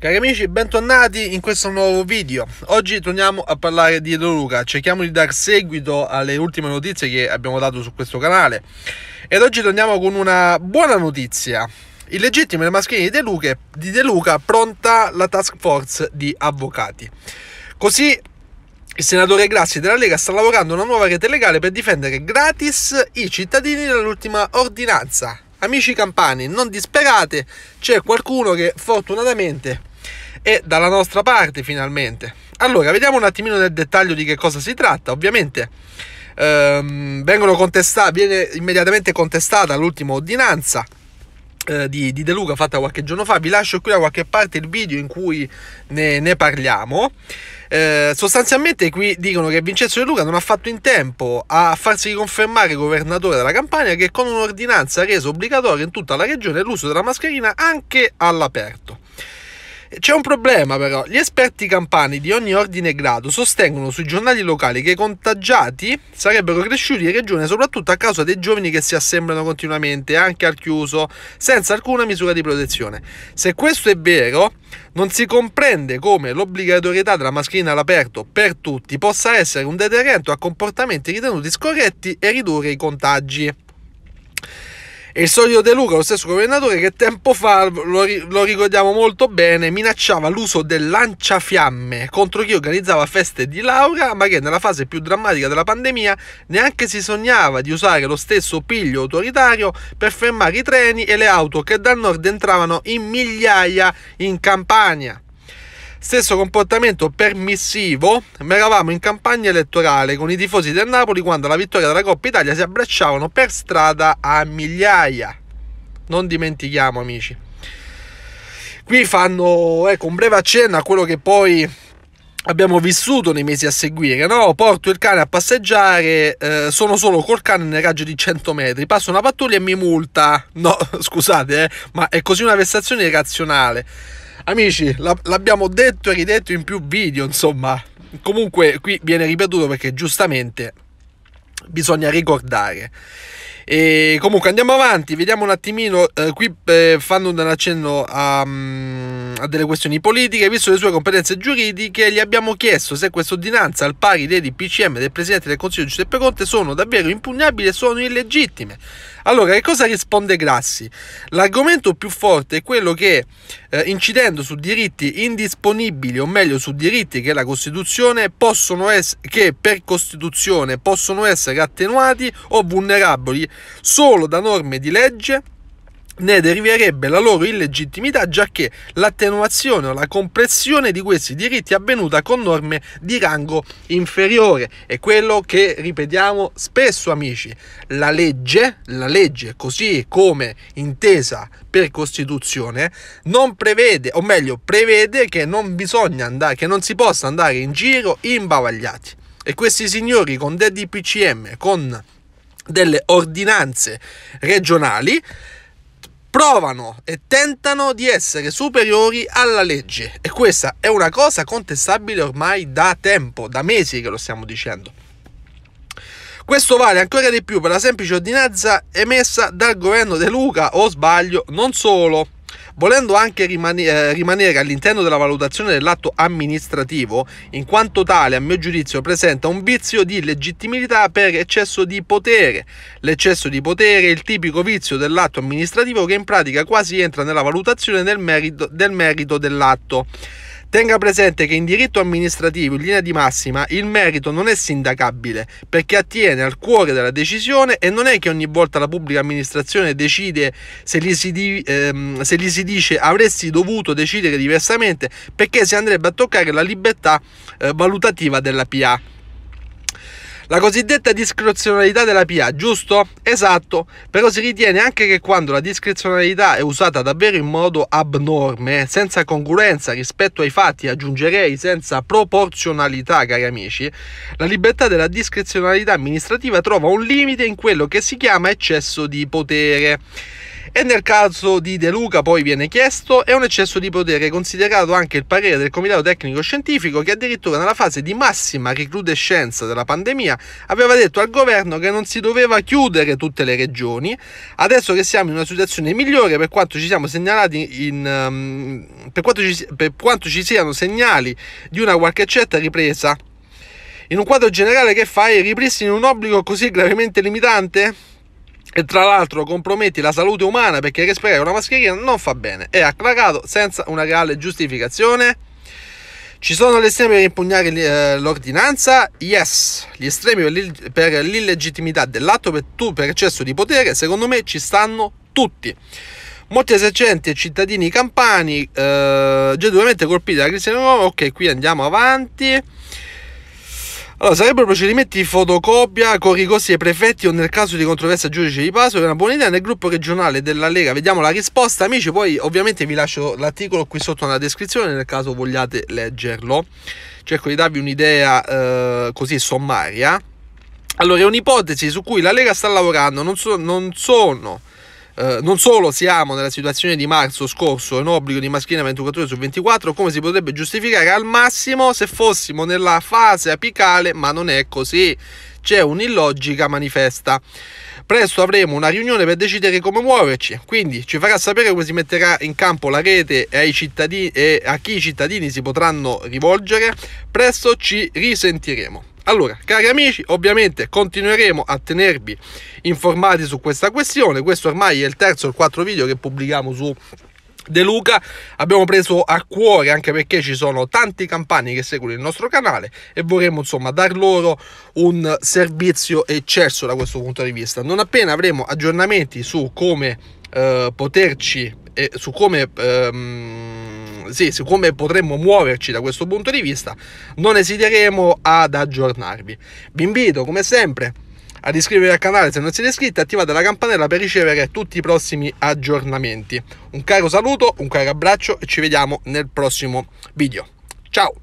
Cari amici, bentornati in questo nuovo video. Oggi torniamo a parlare di Edo Luca, cerchiamo di dar seguito alle ultime notizie che abbiamo dato su questo canale. Ed oggi torniamo con una buona notizia. Il legittimo e mascherine di De, Luca, di De Luca pronta la task force di avvocati. Così il senatore Grassi della Lega sta lavorando una nuova rete legale per difendere gratis i cittadini dall'ultima ordinanza. Amici campani, non disperate, c'è qualcuno che fortunatamente è dalla nostra parte finalmente. Allora, vediamo un attimino nel dettaglio di che cosa si tratta. Ovviamente ehm, viene immediatamente contestata l'ultima ordinanza eh, di, di, De Luca fatta qualche giorno fa. Vi lascio qui da qualche parte il video in cui ne, ne parliamo. Eh, sostanzialmente qui dicono che Vincenzo De Luca non ha fatto in tempo a farsi riconfermare governatore della Campania che con un'ordinanza ha reso obbligatorio in tutta la regione l'uso della mascherina anche all'aperto. C'è un problema però, gli esperti campani di ogni ordine e grado sostengono sui giornali locali che i contagiati sarebbero cresciuti in regione soprattutto a causa dei giovani che si assemblano continuamente, anche al chiuso, senza alcuna misura di protezione. Se questo è vero, non si comprende come l'obbligatorietà della mascherina all'aperto per tutti possa essere un deterrente a comportamenti ritenuti scorretti e ridurre i contagi. E Sorio De Luca, lo stesso governatore che tempo fa, lo, lo ricordiamo molto bene, minacciava l'uso del lanciafiamme contro chi organizzava feste di laurea, ma che nella fase più drammatica della pandemia neanche si sognava di usare lo stesso piglio autoritario per fermare i treni e le auto che dal nord entravano in migliaia in Campania. Stesso comportamento permissivo ma eravamo in campagna elettorale con i tifosi del Napoli quando la vittoria della Coppa Italia si abbracciavano per strada a migliaia. Non dimentichiamo amici. Qui fanno ecco, un breve accenno a quello che poi abbiamo vissuto nei mesi a seguire, no? Porto il cane a passeggiare, eh, sono solo col cane nel raggio di 100 metri, Passo una pattuglia e mi multa. No, scusate, eh, ma è così una vessazione irrazionale. Amici, l'abbiamo detto e ridetto in più video, insomma. Comunque qui viene ripetuto perché giustamente bisogna ricordare. E comunque andiamo avanti, vediamo un attimino. Eh, qui eh, fanno un accenno a, um, delle questioni politiche, visto le sue competenze giuridiche, gli abbiamo chiesto se questa ordinanza, al pari dei DPCM del Presidente del Consiglio Giuseppe Conte, sono davvero impugnabili e sono illegittime. Allora, che cosa risponde Grassi? L'argomento più forte è quello che, eh, incidendo su diritti indisponibili, o meglio su diritti che la Costituzione possono essere, che per Costituzione possono essere attenuati o vulnerabili solo da norme di legge ne deriverebbe la loro illegittimità, giacché l'attenuazione o la compressione di questi diritti è avvenuta con norme di rango inferiore. È quello che ripetiamo spesso, amici. La legge, la legge così come intesa per Costituzione, non prevede, o meglio, prevede che non bisogna andare, che non si possa andare in giro imbavagliati. E questi signori con dei DPCM, con delle ordinanze regionali, provano e tentano di essere superiori alla legge e questa è una cosa contestabile ormai da tempo, da mesi che lo stiamo dicendo. Questo vale ancora di più per la semplice ordinanza emessa dal governo De Luca, o sbaglio, non solo volendo anche eh, rimanere all'interno della valutazione dell'atto amministrativo, in quanto tale a mio giudizio presenta un vizio di legittimità per eccesso di potere. L'eccesso di potere è il tipico vizio dell'atto amministrativo che in pratica quasi entra nella valutazione del merito, del merito dell'atto. Tenga presente che in diritto amministrativo, in linea di massima, il merito non è sindacabile perché attiene al cuore della decisione e non è che ogni volta la pubblica amministrazione decide se gli si, di, ehm, se gli si dice avresti dovuto decidere diversamente perché si andrebbe a toccare la libertà eh, valutativa della PA. La cosiddetta discrezionalità della PA, giusto? Esatto, però si ritiene anche che quando la discrezionalità è usata davvero in modo abnorme, senza congruenza rispetto ai fatti, aggiungerei senza proporzionalità, cari amici, la libertà della discrezionalità amministrativa trova un limite in quello che si chiama eccesso di potere e nel caso di De Luca poi viene chiesto è un eccesso di potere considerato anche il parere del Comitato Tecnico Scientifico che addirittura nella fase di massima recrudescenza della pandemia aveva detto al governo che non si doveva chiudere tutte le regioni, adesso che siamo in una situazione migliore per quanto ci siamo segnalati in, um, per, quanto ci, per quanto ci siano segnali di una qualche certa ripresa in un quadro generale che fai ripristini un obbligo così gravemente limitante? e tra l'altro comprometti la salute umana perché respirare una mascherina non fa bene è acclarato senza una reale giustificazione ci sono gli estremi per impugnare eh, l'ordinanza? Yes. Gli estremi per, l'illegittimità dell'atto per, tu- per eccesso di potere, secondo me ci stanno tutti. Molti esercenti e cittadini campani eh, gentilmente colpiti dalla crisi Nuovo. Ok, qui andiamo avanti. Allora, sarebbero procedimenti fotocopia, corricosi ai prefetti o nel caso di controversia giudice di Pasolo, è una buona idea nel gruppo regionale della Lega. Vediamo la risposta, amici, poi ovviamente vi lascio l'articolo qui sotto nella descrizione nel caso vogliate leggerlo. Cerco di darvi un'idea eh, così sommaria. Allora, è un'ipotesi su cui la Lega sta lavorando, non, so, non sono eh, non solo siamo nella situazione di marzo scorso, un obbligo di mascherina 24 ore su 24, come si potrebbe giustificare al massimo se fossimo nella fase apicale, ma non è così. C'è un'illogica manifesta. Presto avremo una riunione per decidere come muoverci, quindi ci farà sapere come si metterà in campo la rete e, cittadini, e a chi i cittadini si potranno rivolgere. Presto ci risentiremo. Allora, cari amici, ovviamente continueremo a tenervi informati su questa questione. Questo ormai è il terzo o il quarto video che pubblichiamo su De Luca abbiamo preso a cuore anche perché ci sono tanti campani che seguono il nostro canale e vorremmo insomma dar loro un servizio eccesso da questo punto di vista non appena avremo aggiornamenti su come eh, poterci eh, su come ehm, sì, siccome potremmo muoverci da questo punto di vista, non esiteremo ad aggiornarvi. Vi invito, come sempre, ad iscrivervi al canale se non siete iscritti, attivate la campanella per ricevere tutti i prossimi aggiornamenti. Un caro saluto, un caro abbraccio e ci vediamo nel prossimo video. Ciao!